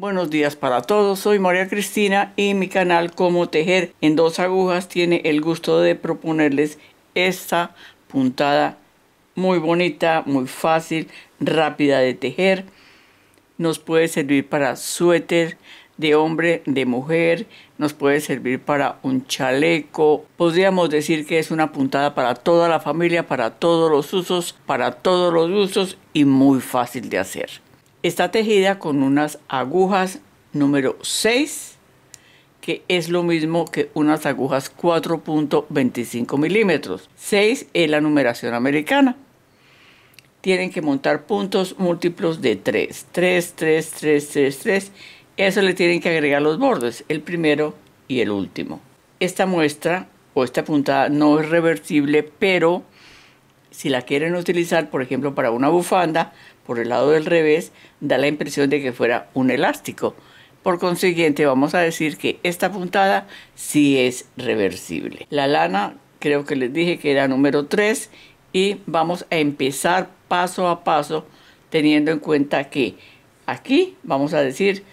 Buenos días para todos, soy María Cristina y mi canal Cómo Tejer en dos agujas tiene el gusto de proponerles esta puntada muy bonita, muy fácil, rápida de tejer. Nos puede servir para suéter de hombre, de mujer, nos puede servir para un chaleco. Podríamos decir que es una puntada para toda la familia, para todos los usos, para todos los usos y muy fácil de hacer. Está tejida con unas agujas número 6, que es lo mismo que unas agujas 4.25 milímetros. 6 es la numeración americana. Tienen que montar puntos múltiplos de 3. 3, 3, 3, 3, 3. Eso le tienen que agregar los bordes, el primero y el último. Esta muestra o esta puntada no es reversible, pero si la quieren utilizar, por ejemplo, para una bufanda, por el lado del revés, da la impresión de que fuera un elástico. Por consiguiente, vamos a decir que esta puntada sí es reversible. La lana, creo que les dije que era número 3 y vamos a empezar paso a paso teniendo en cuenta que aquí vamos a decir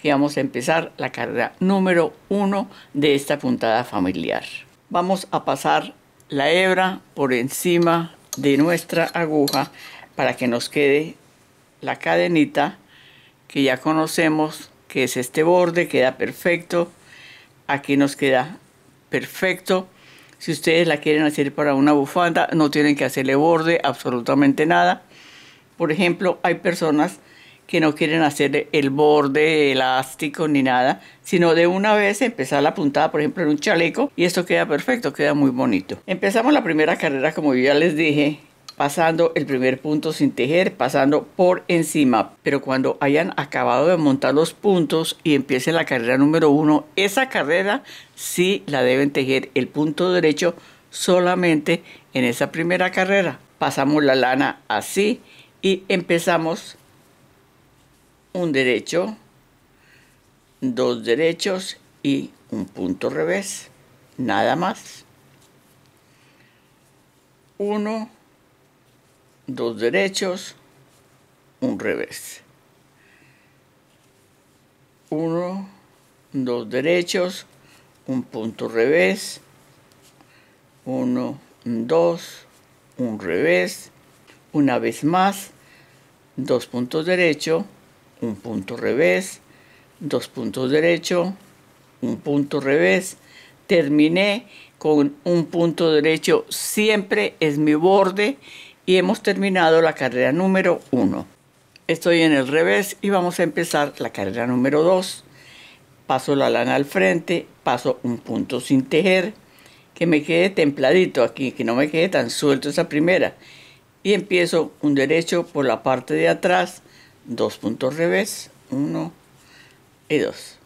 que vamos a empezar la carrera número 1 de esta puntada familiar. Vamos a pasar la hebra por encima de nuestra aguja para que nos quede la cadenita que ya conocemos que es este borde queda perfecto aquí nos queda perfecto si ustedes la quieren hacer para una bufanda no tienen que hacerle borde absolutamente nada por ejemplo hay personas que no quieren hacer el borde elástico ni nada, sino de una vez empezar la puntada, por ejemplo, en un chaleco, y esto queda perfecto, queda muy bonito. Empezamos la primera carrera, como ya les dije, pasando el primer punto sin tejer, pasando por encima. Pero cuando hayan acabado de montar los puntos y empiece la carrera número uno, esa carrera sí la deben tejer el punto derecho solamente en esa primera carrera. Pasamos la lana así y empezamos un derecho, dos derechos y un punto revés, nada más. Uno, dos derechos, un revés. Uno, dos derechos, un punto revés, uno, dos, un revés, una vez más, dos puntos derecho, un punto revés, dos puntos derecho, un punto revés. Terminé con un punto derecho, siempre es mi borde y hemos terminado la carrera número 1. Estoy en el revés y vamos a empezar la carrera número 2. Paso la lana al frente, paso un punto sin tejer, que me quede templadito aquí, que no me quede tan suelto esa primera. Y empiezo un derecho por la parte de atrás, dos puntos revés, uno y dos.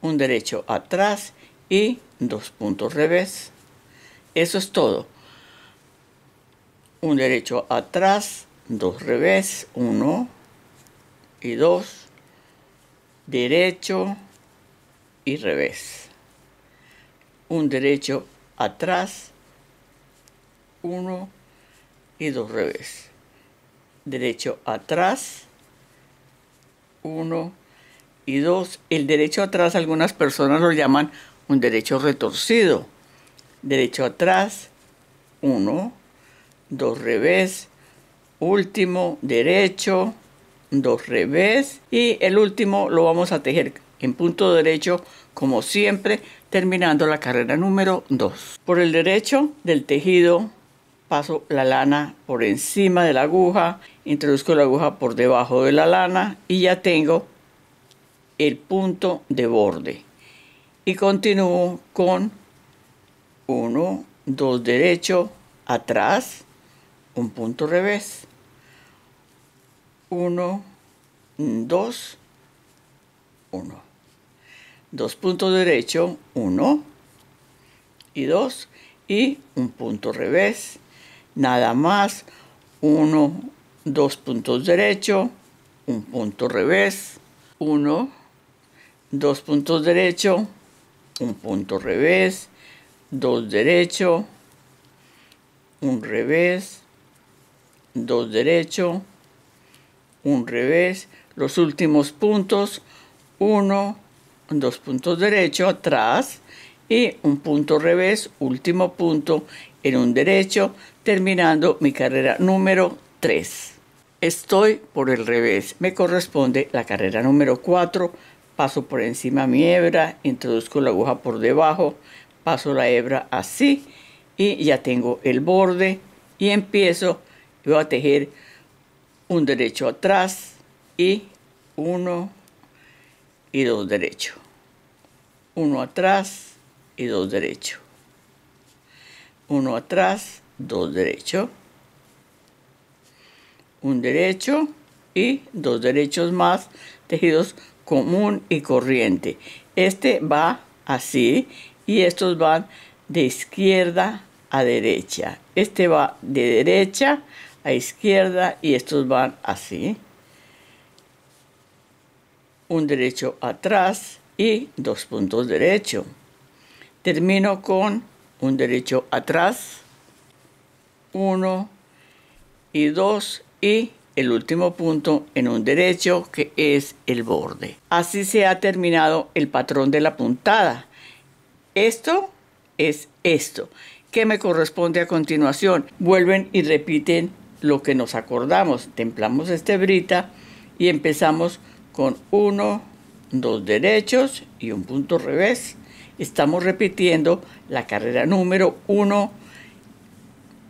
Un derecho atrás y dos puntos revés. Eso es todo. Un derecho atrás, dos revés, uno y dos. Derecho y revés. Un derecho atrás, uno y dos revés. Derecho atrás, 1 y 2 El derecho atrás, algunas personas lo llaman un derecho retorcido. Derecho atrás, uno, dos revés, último, derecho, dos revés y el último lo vamos a tejer en punto derecho como siempre terminando la carrera número 2. Por el derecho del tejido paso la lana por encima de la aguja, introduzco la aguja por debajo de la lana y ya tengo el punto de borde. Y continúo con 1, 2 derecho, atrás, un punto revés. 1, 2, 1. Dos puntos derecho, 1 y 2 y un punto revés nada más uno, dos puntos derecho, un punto revés, uno, dos puntos derecho, un punto revés, dos derecho, un revés, dos derecho, un revés, los últimos puntos, uno, dos puntos derecho atrás y un punto revés, último punto en un derecho, terminando mi carrera número 3. Estoy por el revés. Me corresponde la carrera número 4. Paso por encima mi hebra, introduzco la aguja por debajo, paso la hebra así y ya tengo el borde y empiezo. Voy a tejer un derecho atrás y uno y dos derecho. Uno atrás y dos derecho. Uno atrás dos derechos, un derecho y dos derechos más tejidos común y corriente. Este va así y estos van de izquierda a derecha. Este va de derecha a izquierda y estos van así. Un derecho atrás y dos puntos derecho. Termino con un derecho atrás 1 y 2 y el último punto en un derecho que es el borde. Así se ha terminado el patrón de la puntada. Esto es esto. ¿Qué me corresponde a continuación? Vuelven y repiten lo que nos acordamos. Templamos este brita y empezamos con 1, dos derechos y un punto revés. Estamos repitiendo la carrera número 1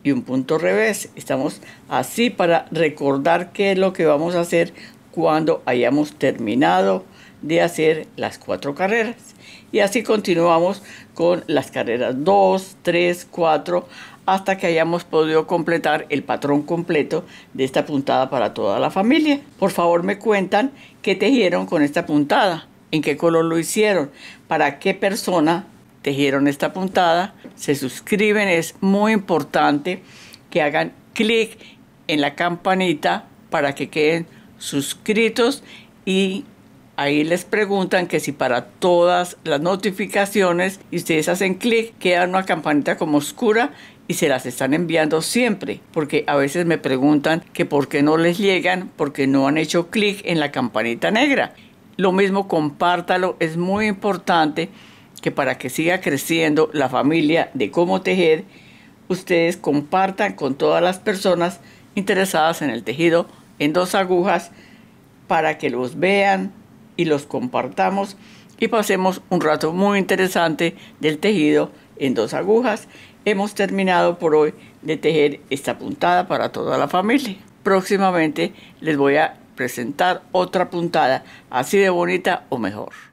y un punto revés. Estamos así para recordar qué es lo que vamos a hacer cuando hayamos terminado de hacer las cuatro carreras. Y así continuamos con las carreras 2, 3, 4, hasta que hayamos podido completar el patrón completo de esta puntada para toda la familia. Por favor me cuentan qué tejieron con esta puntada, en qué color lo hicieron, para qué persona tejieron esta puntada, se suscriben, es muy importante que hagan clic en la campanita para que queden suscritos y ahí les preguntan que si para todas las notificaciones y ustedes hacen clic queda una campanita como oscura y se las están enviando siempre porque a veces me preguntan que por qué no les llegan porque no han hecho clic en la campanita negra lo mismo compártalo es muy importante que para que siga creciendo la familia de cómo tejer, ustedes compartan con todas las personas interesadas en el tejido en dos agujas para que los vean y los compartamos y pasemos un rato muy interesante del tejido en dos agujas. Hemos terminado por hoy de tejer esta puntada para toda la familia. Próximamente les voy a presentar otra puntada así de bonita o mejor.